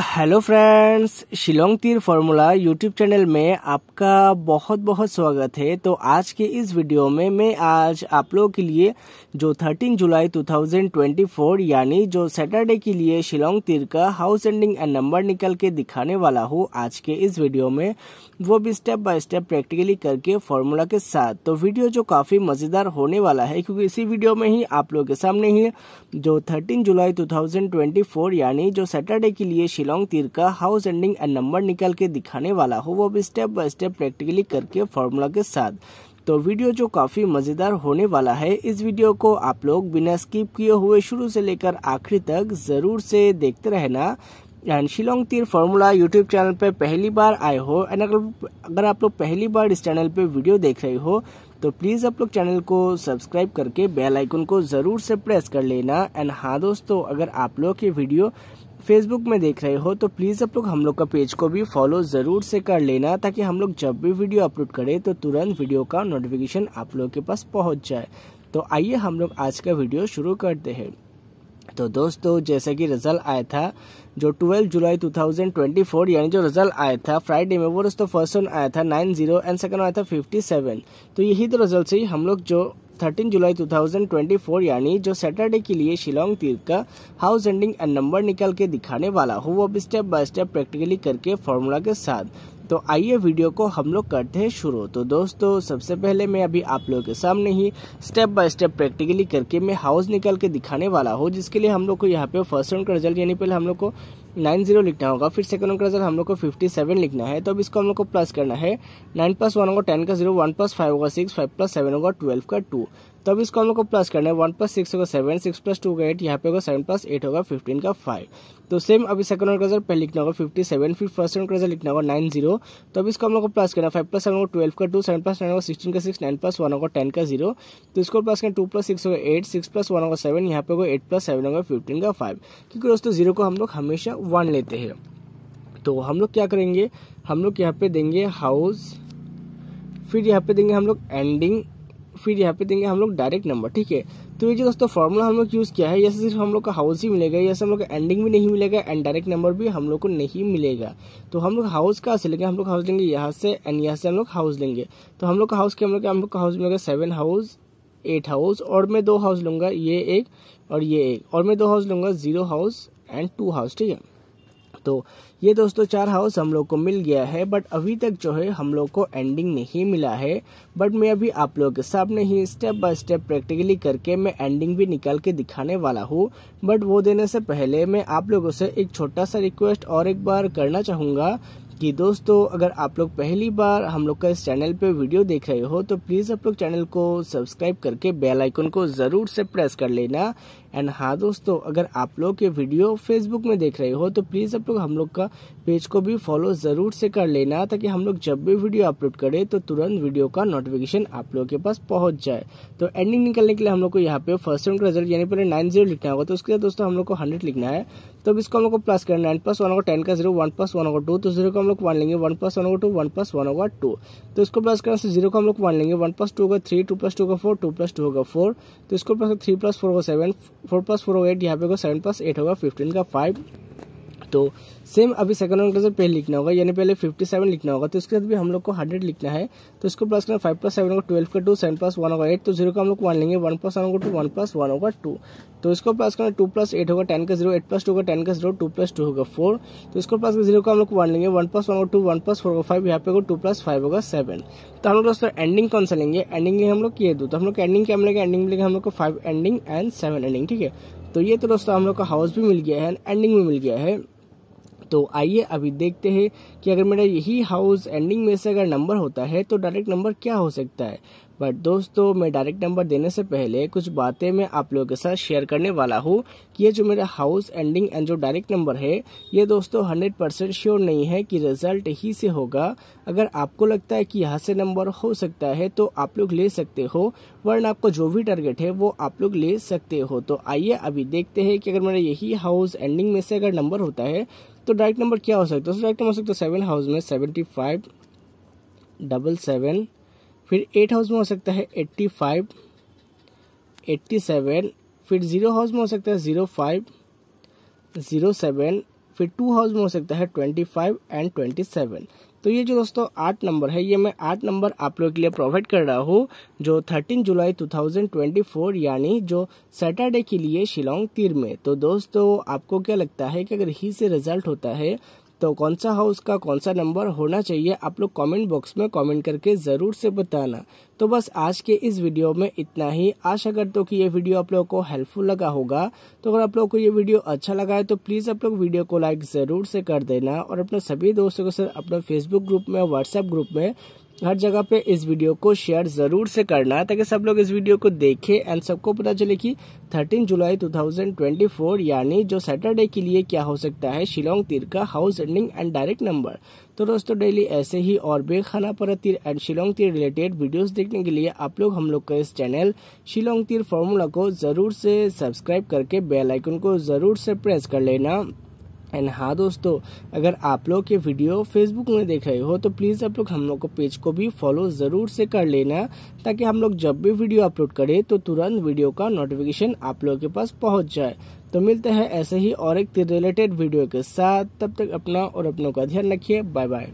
hello friends Shillong तीर formula YouTube channel में आपका बहुत बहुत स्वागत है तो आज के इस वीडियो में मैं आज आप लोगों के लिए जो 13 जुलाई 2024 यानी जो सैटरडे के लिए शिलोंग तीर का हाउस एंडिंग एंड नंबर निकल के दिखाने वाला हूँ आज के इस वीडियो में वो भी स्टेप बाय स्टेप प्रैक्टिकली करके फार्मूला के साथ तो वीडियो जो काफ़ी मज़ेदार होने वाला है क्योंकि इसी वीडियो में ही आप लोगों के सामने ही जो थर्टीन जुलाई टू यानी जो सैटरडे के लिए शिलोंग तीर का हाउस एंडिंग एंड नंबर निकाल के दिखाने वाला हूँ वो भी स्टेप बाय स्टेप प्रैक्टिकली करके फॉर्मूला के साथ तो वीडियो जो काफ़ी मज़ेदार होने वाला है इस वीडियो को आप लोग बिना स्किप किए हुए शुरू से लेकर आखिरी तक ज़रूर से देखते रहना एंड शिलोंग तीर फॉर्मूला यूट्यूब चैनल पे पहली बार आए हो एंड अगर अगर आप लोग पहली बार इस चैनल पे वीडियो देख रहे हो तो प्लीज़ आप लोग चैनल को सब्सक्राइब करके बेल आइकन को ज़रूर से प्रेस कर लेना एंड हाँ दोस्तों अगर आप लोग ये वीडियो फेसबुक में देख रहे हो तो प्लीज़ आप लोग हम लोग का पेज को भी फॉलो ज़रूर से कर लेना ताकि हम लोग जब भी वीडियो अपलोड करें तो तुरंत वीडियो का नोटिफिकेशन आप लोग के पास पहुंच जाए तो आइए हम लोग आज का वीडियो शुरू करते हैं तो दोस्तों जैसे कि रिजल्ट आया था जो 12 जुलाई 2024 यानी जो रिजल्ट आया था फ्राइडे में वो दोस्तों फर्स्ट वन आया था 90 एंड सेकंड आया था 57 तो यही तो रिजल्ट से हम लोग जो 13 जुलाई 2024 यानी जो सैटरडे के लिए शिलोंग तीर्थ का हाउस एंडिंग एंड नंबर निकल के दिखाने वाला हूँ वो भी स्टेप बाय स्टेप प्रैक्टिकली करके फॉर्मूला के साथ तो आइए वीडियो को हम लोग करते हैं शुरू तो दोस्तों सबसे पहले मैं अभी आप लोगों के सामने ही स्टेप बाय स्टेप प्रैक्टिकली करके मैं हाउस निकल के दिखाने वाला हूँ जिसके लिए हम लोग को यहाँ पे फर्स्ट राउंड का रिजल्ट यानी पहले हम लोग को नाइन जीरो लिखना होगा फिर सेकंड राउंड का रिजल्ट हम लोग को फिफ्टी सेवन लिखना है तो अब इसको हम लोग को प्लस करना है नाइन प्लस वन होगा टेन का जीरो वन प्लस फाइव होगा सिक्स फाइव प्लस सेवन होगा ट्वेल्व का टू तब इसको हम लोग को प्लस करना है वन प्लस सिक्स होगा सेवन सिक्स प्लस टू का एट यहाँ पे होगा सेवन प्लस एट होगा फिफ्टीन का फाइव तो सेम अभी सेकंड ऑर्डर का पहले लिखना होगा फिफ्टी सेवन फिर फर्स्ट ऑर्डर का रिजल्ट लिखना होगा नाइन जीरो तो अब इसको हम लोग को प्लस करना फाइव प्लस सेवन होगा ट्वेल्व का टू सेवन प्लस नाइन होगा सिक्सटीन का सिक्स नाइन प्लस वन होगा टेन का जीरो तो इसको प्लस करना टू प्लस सिक्स होगा एट सिक्स प्लस वन होगा सेवन यहाँ पे होगा एट प्लस सेवन होगा फिफ्टीन का फाइव क्योंकि दोस्तों जीरो को हम लोग हमेशा वन लेते हैं तो हम लोग क्या करेंगे हम लोग यहाँ पे देंगे हाउस फिर यहाँ पे देंगे हम लोग एंडिंग फिर यहाँ पे देंगे हम लोग डायरेक्ट नंबर ठीक है तो ये जो दोस्तों फॉर्मूला हम लोग यूज़ किया है जैसे सिर्फ हम लोग का हाउस ही मिलेगा जैसे हम लोग का एंडिंग भी नहीं मिलेगा एंड डायरेक्ट नंबर भी हम लोग को नहीं मिलेगा तो हम लोग हाउस कहाँ से लेंगे हम लोग हाउस लेंगे यहाँ से एंड यहाँ से हम लोग हाउस लेंगे तो हम लोग का हाउस के हम लोग हम लोग का हाउस मिलेगा सेवन हाउस एट हाउस और मैं दो हाउस लूँगा ये एक और ये एक और मैं दो हाउस लूँगा zero house and two house ठीक है तो ये दोस्तों चार हाउस हम लोग को मिल गया है बट अभी तक जो है हम लोग को एंडिंग नहीं मिला है बट मैं अभी आप लोगों के सामने ही स्टेप बाय स्टेप प्रैक्टिकली करके मैं एंडिंग भी निकाल के दिखाने वाला हूँ बट वो देने से पहले मैं आप लोगों से एक छोटा सा रिक्वेस्ट और एक बार करना चाहूँगा कि दोस्तों अगर आप लोग पहली बार हम लोग का इस चैनल पे वीडियो देख रहे हो तो प्लीज़ आप लोग चैनल को सब्सक्राइब करके बेल आइकन को ज़रूर से प्रेस कर लेना एंड हाँ दोस्तों अगर आप लोग ये वीडियो फेसबुक में देख रहे हो तो प्लीज़ आप लोग हम लोग का पेज को भी फॉलो ज़रूर से कर लेना ताकि हम लोग जब भी वीडियो अपलोड करें तो तुरंत वीडियो का नोटिफिकेशन आप लोगों के पास पहुंच जाए तो एंडिंग निकलने के लिए हम लोग को यहाँ पे फर्स्ट राउंड का रिजल्ट यानी पहले नाइन जीरो लिखना होगा तो उसके बाद दोस्तों हम लोग को हंड्रेड लिखना है तो अब इसको हम लोग को प्लस करना नाइन प्लस वन होगा टेन का जीरो वन प्लस वन होगा टू तो जीरो को हम लोग वन लेंगे वन प्लस वन होगा टू वन प्लस वन होगा टू तो इसको प्लस करने से जीरो को हम लोग वन लेंगे वन प्लस टू होगा थ्री टू प्लस टू होगा फोर टू प्लस टू होगा फोर तो इसको प्लस थ्री प्लस फोर होगा सेवन फोर प्लस फोर होगा एट यहाँ पे को सेवन प्लस एट होगा फिफ्टीन का फाइव तो सेम अभी सेकंड राउंड का पहले लिखना होगा यानी पहले फिफ्टी सेवन लिखना होगा तो इसके बाद भी हम लोग को हंड्रेड लिखना है तो इसको प्लस करना फाइव प्लस सेवन होगा ट्वेल्व का टू सेवन प्लस वन होगा एट तो जीरो का हम लोग वन लेंगे वन प्लस वन होगा टू वन प्लस वन होगा टू तो इसको प्लस करना टू प्लस एट होगा टेन का जीरो एट प्लस टू होगा टेन का जीरो टू प्लस टू होगा फोर तो इसको प्लस जीरो का हम लोग वन लेंगे वन प्लस वन होगा टू वन प्लस फोर होगा फाइव यहाँ पे होगा टू प्लस फाइव होगा सेवन तो हम लोग दोस्तों एंडिंग कौन सा लेंगे एंडिंग लेंगे हम लोग ये दो तो हम लोग एंडिंग क्या मिलेगा एंडिंग मिलेगा हम लोग को five ending and seven ending ठीक है तो ये तो दोस्तों हम लोग का हाउस भी मिल गया है एंडिंग भी मिल गया है तो आइए अभी देखते हैं कि अगर मेरा यही हाउस एंडिंग में से अगर नंबर होता है तो डायरेक्ट नंबर क्या हो सकता है बट दोस्तों मैं डायरेक्ट नंबर देने से पहले कुछ बातें मैं आप लोगों के साथ शेयर करने वाला हूँ कि ये जो मेरा हाउस एंडिंग एंड जो डायरेक्ट नंबर है ये दोस्तों हंड्रेड परसेंट श्योर नहीं है कि रिजल्ट ही से होगा अगर आपको लगता है कि यहाँ से नंबर हो सकता है तो आप लोग ले सकते हो वर्ण आपको जो भी टारगेट है वो आप लोग ले सकते हो तो आइए अभी देखते हैं कि अगर मेरा यही हाउस एंडिंग में से अगर नंबर होता है तो डायरेक्ट नंबर क्या हो सकता है तो डायरेक्ट नंबर हो सकता है सेवन हाउस में सेवेंटी फाइव डबल सेवन फिर एट हाउस में हो सकता है एट्टी फाइव एट्टी सेवन फिर ज़ीरो हाउस में हो सकता है ज़ीरो फाइव ज़ीरो सेवन फिर टू हाउस में हो सकता है twenty five and twenty seven तो ये जो दोस्तों आठ नंबर है ये मैं आठ नंबर आप लोगों के लिए प्रोवाइड कर रहा हूँ जो थर्टीन जुलाई 2024 यानी जो सैटरडे के लिए शिलोंग तीर में तो दोस्तों आपको क्या लगता है कि अगर ही से रिजल्ट होता है तो कौन सा हाउस का कौन सा नंबर होना चाहिए आप लोग कमेंट बॉक्स में कमेंट करके ज़रूर से बताना तो बस आज के इस वीडियो में इतना ही आशा करता हूँ कि ये वीडियो आप लोगों को हेल्पफुल लगा होगा तो अगर आप लोगों को ये वीडियो अच्छा लगा है तो प्लीज़ आप लोग वीडियो को लाइक ज़रूर से कर देना और अपने सभी दोस्तों के साथ अपने फेसबुक ग्रुप में व्हाट्सएप ग्रुप में हर जगह पे इस वीडियो को शेयर ज़रूर से करना ताकि सब लोग इस वीडियो को देखें एंड सबको पता चले कि 13 जुलाई 2024 यानी जो सैटरडे के लिए क्या हो सकता है शिलोंग तीर का house ending and direct number तो दोस्तों डेली ऐसे ही और बेखाना पर तीर एंड शिलोंग तीर रिलेटेड वीडियोस देखने के लिए आप लोग हम लोग का इस चैनल शिलोंग तीर फॉर्मूला को ज़रूर से सब्सक्राइब करके बेलाइकन को ज़रूर से प्रेस कर लेना एंड हाँ दोस्तों अगर आप लोग ये वीडियो फेसबुक में देख रहे हो तो प्लीज़ आप लोग हम लोग को पेज को भी फॉलो ज़रूर से कर लेना ताकि हम लोग जब भी वीडियो अपलोड करें तो तुरंत वीडियो का नोटिफिकेशन आप लोगों के पास पहुंच जाए तो मिलते हैं ऐसे ही और एक रिलेटेड वीडियो के साथ तब तक अपना और अपनों का ध्यान रखिए बाय बाय